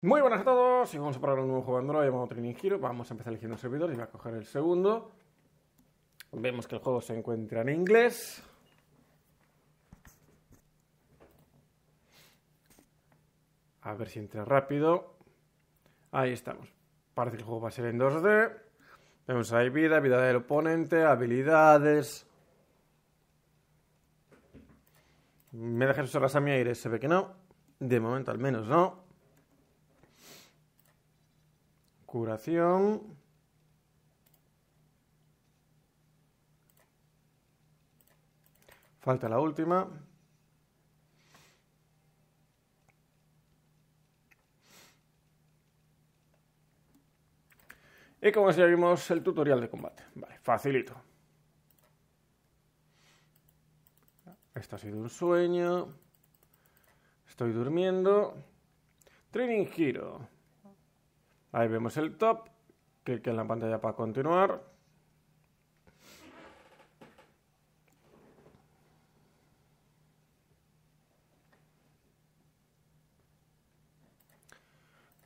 Muy buenas a todos, y vamos a probar un nuevo juego de Android llamado Training Hero. Vamos a empezar eligiendo servidores servidor y voy a coger el segundo. Vemos que el juego se encuentra en inglés. A ver si entra rápido. Ahí estamos. Parece que el juego va a ser en 2D. Vemos ahí vida, vida del oponente, habilidades. ¿Me dejas usar las a mi aire? Se ve que no. De momento al menos no. Curación. Falta la última. Y como ya vimos el tutorial de combate. Vale, facilito. Esto ha sido un sueño. Estoy durmiendo. Training Hero. Ahí vemos el top. Clic en la pantalla para continuar.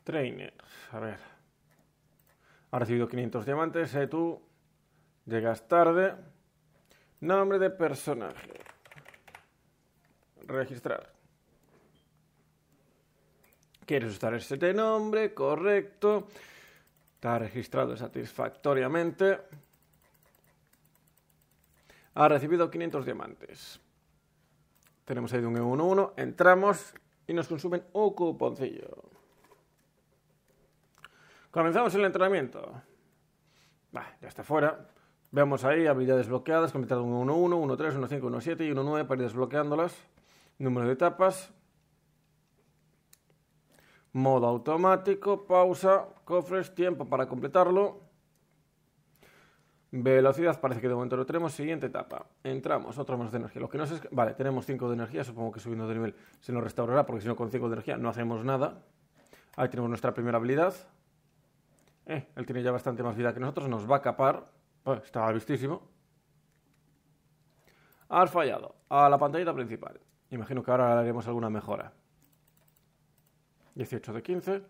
Trainer. A ver. Ha recibido 500 diamantes. Eh, tú llegas tarde. Nombre de personaje. Registrar quieres usar este nombre, correcto. Está registrado satisfactoriamente. Ha recibido 500 diamantes. Tenemos ahí un E11, entramos y nos consumen un cuponcillo. Comenzamos el entrenamiento. ya está fuera. Vemos ahí habilidades bloqueadas, completado un 1-1, 1-3, 1-5, 1-7 y 1-9 para ir desbloqueándolas. Número de etapas, Modo automático, pausa, cofres, tiempo para completarlo. Velocidad parece que de momento lo tenemos. Siguiente etapa. Entramos, otro más de energía. Lo que no es Vale, tenemos 5 de energía. Supongo que subiendo de nivel se nos restaurará, porque si no, con 5 de energía no hacemos nada. Ahí tenemos nuestra primera habilidad. Eh, él tiene ya bastante más vida que nosotros. Nos va a capar. Pues, estaba listísimo. Has fallado. A la pantallita principal. Imagino que ahora haremos alguna mejora. 18 de 15.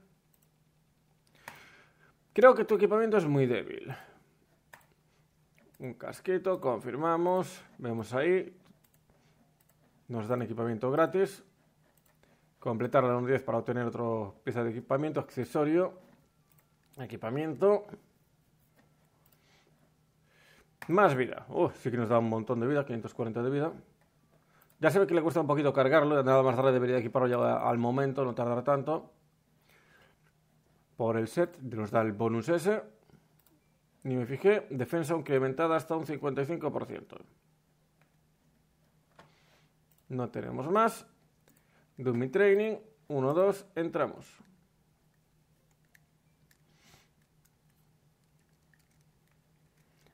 Creo que tu equipamiento es muy débil. Un casquito, confirmamos. Vemos ahí. Nos dan equipamiento gratis. Completar la 10 para obtener otro pieza de equipamiento, accesorio. Equipamiento. Más vida. Uh, sí que nos da un montón de vida, 540 de vida. Ya se ve que le cuesta un poquito cargarlo, nada más tarde debería equiparlo ya al momento, no tardará tanto. Por el set nos da el bonus S. Ni me fijé, defensa incrementada hasta un 55%. No tenemos más. mi Training, 1-2, entramos.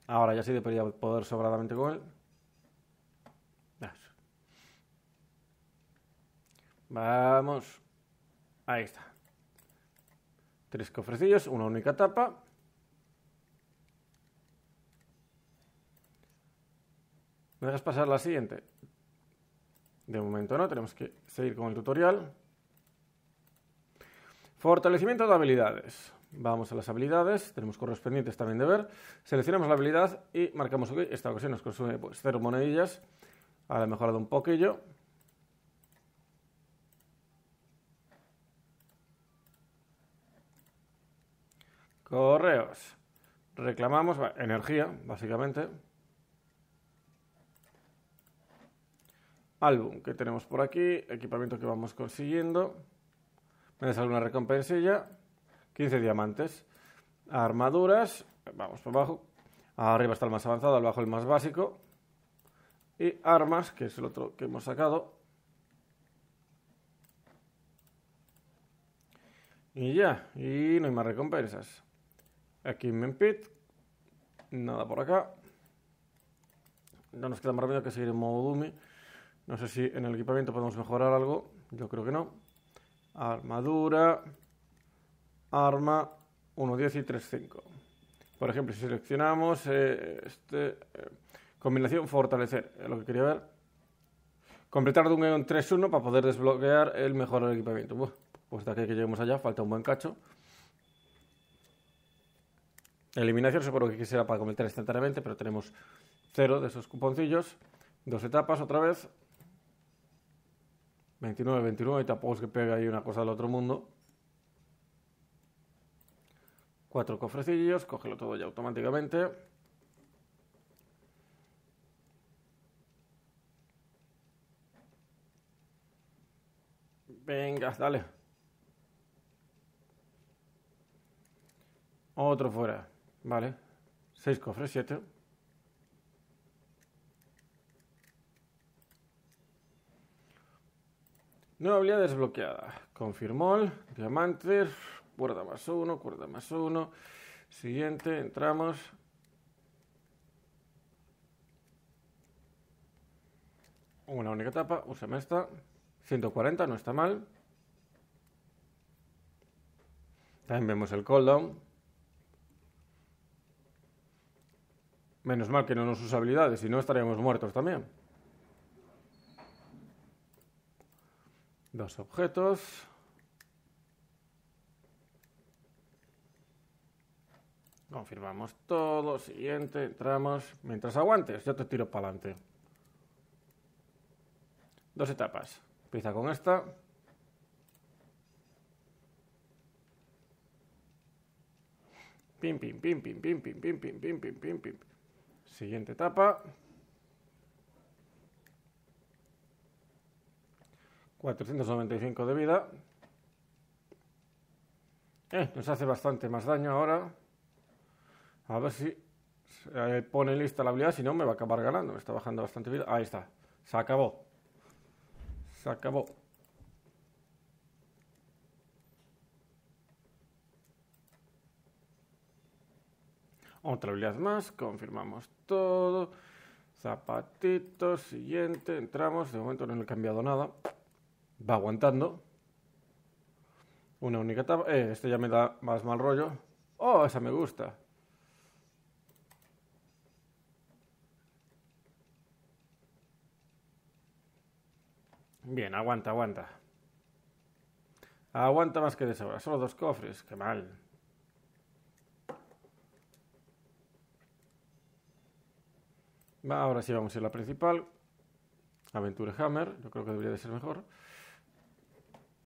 Ahora ya sí debería poder sobradamente con él. Ah, Vamos. Ahí está. Tres cofrecillos, una única tapa. ¿Me dejas pasar la siguiente? De momento no, tenemos que seguir con el tutorial. Fortalecimiento de habilidades. Vamos a las habilidades, tenemos correspondientes también de ver. Seleccionamos la habilidad y marcamos OK. Esta ocasión nos consume pues, cero monedillas. Ahora he mejorado un poquillo. Correos. Reclamamos energía, básicamente. Álbum que tenemos por aquí, equipamiento que vamos consiguiendo. Me sale una recompensilla. 15 diamantes. Armaduras. Vamos por abajo. Arriba está el más avanzado, abajo el más básico. Y armas, que es el otro que hemos sacado. Y ya, y no hay más recompensas. Aquí Mempit. Nada por acá. No nos queda más remedio que seguir en modo Dumi. No sé si en el equipamiento podemos mejorar algo. Yo creo que no. Armadura. Arma. 1, y 3, Por ejemplo, si seleccionamos eh, este, eh, combinación fortalecer, es lo que quería ver. Completar Dungeon 3-1 para poder desbloquear el mejor equipamiento. pues de aquí que lleguemos allá, falta un buen cacho eliminación, supongo que quisiera para comentar instantáneamente, pero tenemos cero de esos cuponcillos. Dos etapas otra vez. 29, 29, y tampoco es que pega ahí una cosa del otro mundo. Cuatro cofrecillos, cógelo todo ya automáticamente. Venga, dale. Otro fuera. Vale. 6 cofres, 7. Nueva habilidad desbloqueada. Confirmol, diamantes, cuerda más uno, cuerda más uno. Siguiente, entramos. Una única etapa, úsame esta. 140, no está mal. También vemos el cooldown. Menos mal que no nos usa habilidades, si no estaríamos muertos también. Dos objetos. Confirmamos todo. Siguiente, entramos. Mientras aguantes, yo te tiro para adelante. Dos etapas. Empieza con esta. Pim, pim, pim, pim, pim, pim, pim, pim, pim, pim, pim, pim. Siguiente etapa. 495 de vida. Eh, nos hace bastante más daño ahora. A ver si pone lista la habilidad, si no me va a acabar ganando. Me está bajando bastante vida. Ahí está. Se acabó. Se acabó. Otra habilidad más, confirmamos todo. Zapatitos, siguiente, entramos. De momento no le he cambiado nada. Va aguantando. Una única etapa. Eh, este ya me da más mal rollo. Oh, esa me gusta. Bien, aguanta, aguanta. Aguanta más que de sobra. Solo dos cofres. Qué mal. Ahora sí vamos a ir la principal. Aventure Hammer, yo creo que debería de ser mejor.